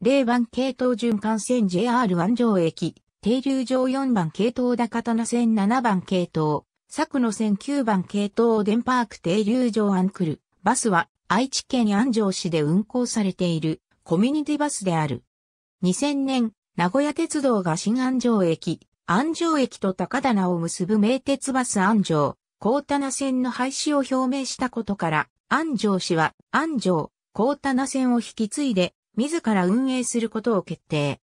0番系統循環線 j r 安城駅、停留場4番系統高田線7番系統、佐久野線9番系統電パーク停留場アンクル。バスは愛知県安城市で運行されているコミュニティバスである。2000年、名古屋鉄道が新安城駅、安城駅と高棚を結ぶ名鉄バス安城、高棚線の廃止を表明したことから、安城市は安城、高棚線を引き継いで自ら運営することを決定。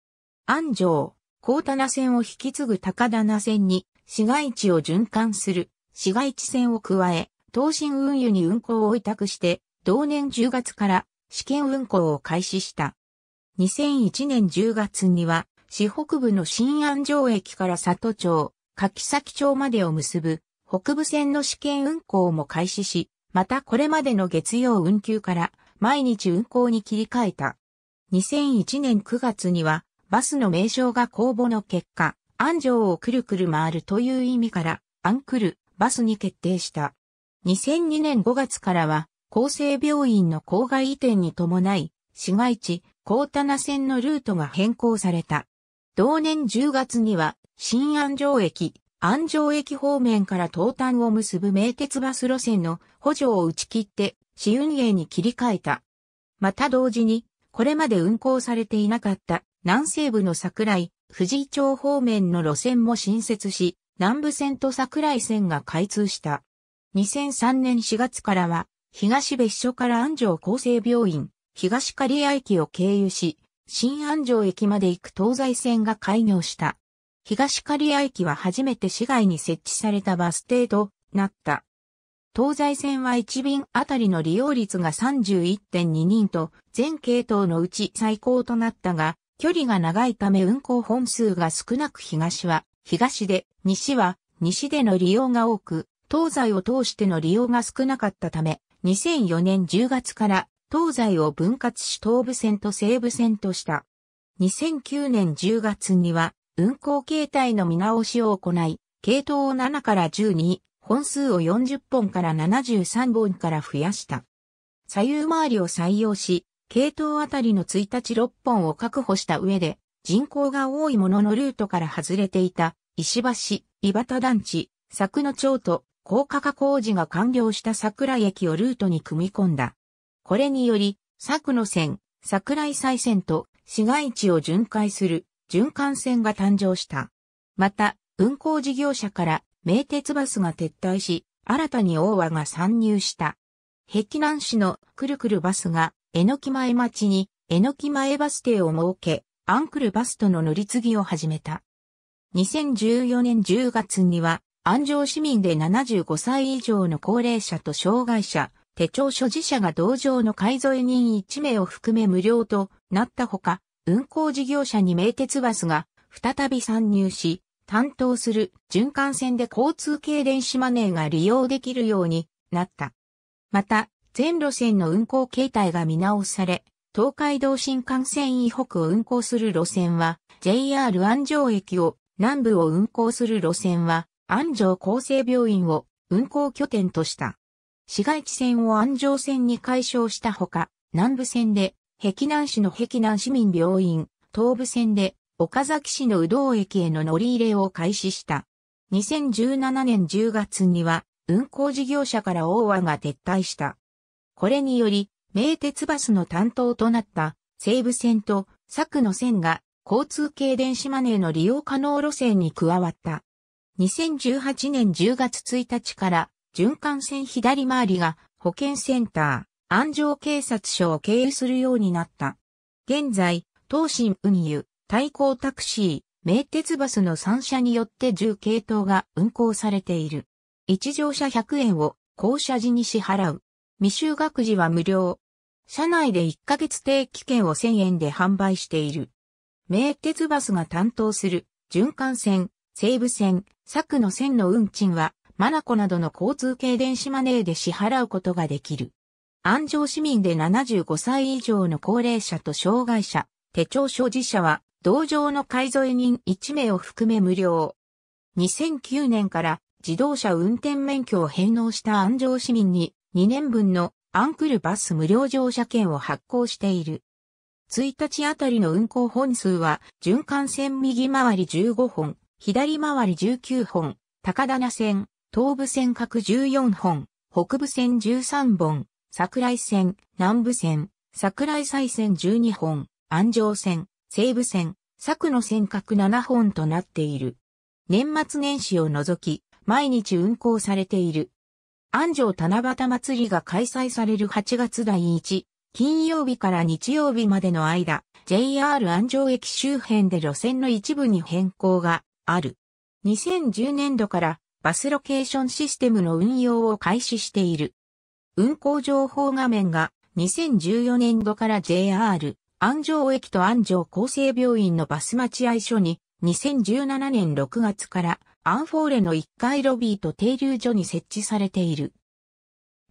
安城、高棚線を引き継ぐ高棚線に市街地を循環する市街地線を加え、東進運輸に運行を委託して、同年10月から試験運行を開始した。2001年10月には、市北部の新安城駅から佐町、柿崎町までを結ぶ北部線の試験運行も開始し、またこれまでの月曜運休から毎日運行に切り替えた。2001年9月には、バスの名称が公募の結果、安城をくるくる回るという意味から、アンクル、バスに決定した。2002年5月からは、厚生病院の郊外移転に伴い、市街地、高棚線のルートが変更された。同年10月には、新安城駅、安城駅方面から東端を結ぶ名鉄バス路線の補助を打ち切って、市運営に切り替えた。また同時に、これまで運行されていなかった南西部の桜井、藤井町方面の路線も新設し、南部線と桜井線が開通した。2003年4月からは、東別所から安城厚生病院、東刈谷駅を経由し、新安城駅まで行く東西線が開業した。東刈谷駅は初めて市外に設置されたバス停となった。東西線は1便あたりの利用率が31.2人と、全系統のうち最高となったが、距離が長いため運行本数が少なく東は、東で、西は、西での利用が多く、東西を通しての利用が少なかったため、2004年10月から東西を分割し東部線と西部線とした。2009年10月には運行形態の見直しを行い、系統を7から1 2本数を40本から73本から増やした。左右回りを採用し、系統あたりの1日6本を確保した上で、人口が多いもののルートから外れていた、石橋、井端団地、佐野町と、高架化工事が完了した桜井駅をルートに組み込んだ。これにより、佐野線、桜井再線と市街地を巡回する循環線が誕生した。また、運行事業者から名鉄バスが撤退し、新たに大和が参入した。碧南市のくるくるバスが、えのき前町に、えのき前バス停を設け、アンクルバスとの乗り継ぎを始めた。2014年10月には、安城市民で75歳以上の高齢者と障害者、手帳所持者が同乗の改造人1名を含め無料となったほか、運行事業者に名鉄バスが再び参入し、担当する循環線で交通系電子マネーが利用できるようになった。また、全路線の運行形態が見直され、東海道新幹線以北を運行する路線は、JR 安城駅を、南部を運行する路線は、安城厚生病院を運行拠点とした。市街地線を安城線に解消したほか、南部線で、碧南市の碧南市民病院、東部線で、岡崎市の鵜道駅への乗り入れを開始した。2017年10月には、運行事業者から大和が撤退した。これにより、名鉄バスの担当となった西武線と佐久の線が交通系電子マネーの利用可能路線に加わった。2018年10月1日から循環線左回りが保健センター、安城警察署を経由するようになった。現在、東進運輸、対抗タクシー、名鉄バスの3社によって10系統が運行されている。1乗車100円を降車時に支払う。未就学児は無料。社内で1ヶ月定期券を1000円で販売している。名鉄バスが担当する循環線、西武線、佐久の線の運賃は、マナコなどの交通系電子マネーで支払うことができる。安城市民で75歳以上の高齢者と障害者、手帳所持者は同乗の介添人1名を含め無料。2009年から自動車運転免許を返納した安城市民に2年分のアンクルバス無料乗車券を発行している。1日あたりの運行本数は、循環線右回り15本、左回り19本、高棚線、東武線各14本、北部線13本、桜井線、南部線、桜井西線12本、安城線、西武線、柵の尖閣7本となっている。年末年始を除き、毎日運行されている。安城七夕祭りが開催される8月第1、金曜日から日曜日までの間、JR 安城駅周辺で路線の一部に変更がある。2010年度からバスロケーションシステムの運用を開始している。運行情報画面が2014年度から JR 安城駅と安城厚生病院のバス待合所に2017年6月からアンフォーレの1階ロビーと停留所に設置されている。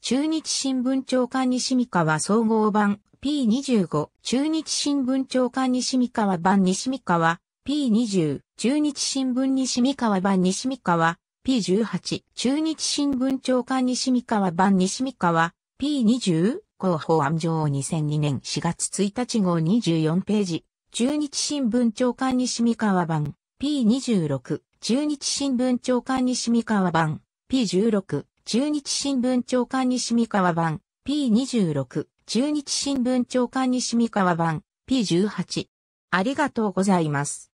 中日新聞長官西三河総合版 P25 中日新聞長官西三河版西三河 P20 中日新聞西三河版西三河 P18 中日新聞長官西三河版西三河 P20 広報案上2002年4月1日号24ページ、中日新聞長官西三河版 P26、中日新聞長官西三河版 P16、中日新聞長官西三河版 P26、中日新聞長官西三河版 P18。ありがとうございます。